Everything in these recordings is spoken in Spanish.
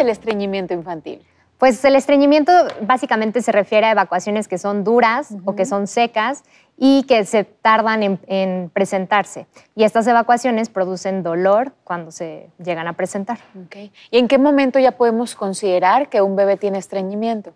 el estreñimiento infantil? Pues el estreñimiento básicamente se refiere a evacuaciones que son duras o que son secas y que se tardan en, presentarse. Y estas evacuaciones producen dolor cuando se llegan a presentar. ¿Y en qué momento ya podemos considerar que un bebé tiene estreñimiento?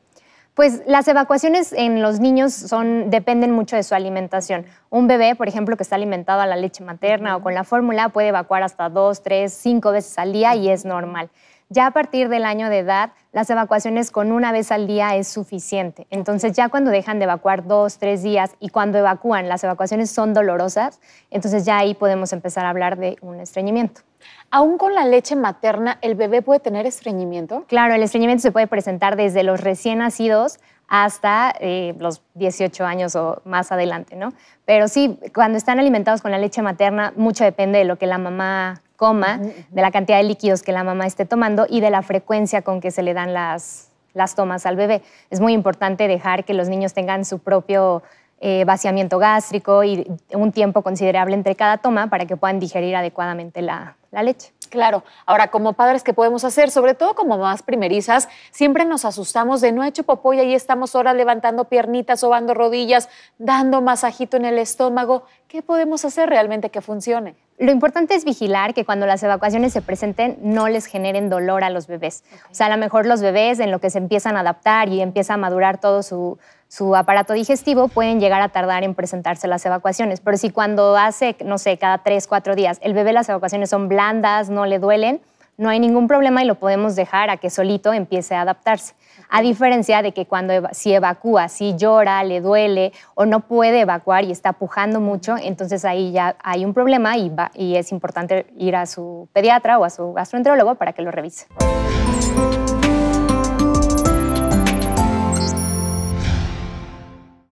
Pues las evacuaciones en los niños son, dependen mucho de su alimentación. Un bebé, por ejemplo, que está alimentado a la leche materna o con la fórmula, puede evacuar hasta dos, tres, cinco veces al día y es normal. Ya a partir del año de edad, las evacuaciones con una vez al día es suficiente. Entonces ya cuando dejan de evacuar dos, tres días y cuando evacúan, las evacuaciones son dolorosas, entonces ya ahí podemos empezar a hablar de un estreñimiento. ¿Aún con la leche materna el bebé puede tener estreñimiento? Claro, el estreñimiento se puede presentar desde los recién nacidos hasta eh, los 18 años o más adelante, ¿no? Pero sí, cuando están alimentados con la leche materna, mucho depende de lo que la mamá coma, de la cantidad de líquidos que la mamá esté tomando y de la frecuencia con que se le dan las, tomas al bebé. Es muy importante dejar que los niños tengan su propio eh, vaciamiento gástrico y un tiempo considerable entre cada toma para que puedan digerir adecuadamente la leche claro. Ahora, como padres, ¿qué podemos hacer? Sobre todo como mamás primerizas, siempre nos asustamos de no ha hecho popó y ahí estamos horas levantando piernitas, sobando rodillas, dando masajito en el estómago. ¿Qué podemos hacer realmente que funcione? Lo importante es vigilar que cuando las evacuaciones se presenten no les generen dolor a los bebés. O sea, a lo mejor los bebés en lo que se empiezan a adaptar y empieza a madurar todo su, su aparato digestivo, pueden llegar a tardar en presentarse las evacuaciones. Pero si cuando hace, no sé, cada tres, cuatro días, el bebé las evacuaciones son blandas, no le duelen, no hay ningún problema y lo podemos dejar a que solito empiece a adaptarse. A diferencia de que cuando si evacúa, si llora, le duele o no puede evacuar y está pujando mucho, entonces ahí ya hay un problema y es importante ir a su pediatra o a su gastroenterólogo para que lo revise.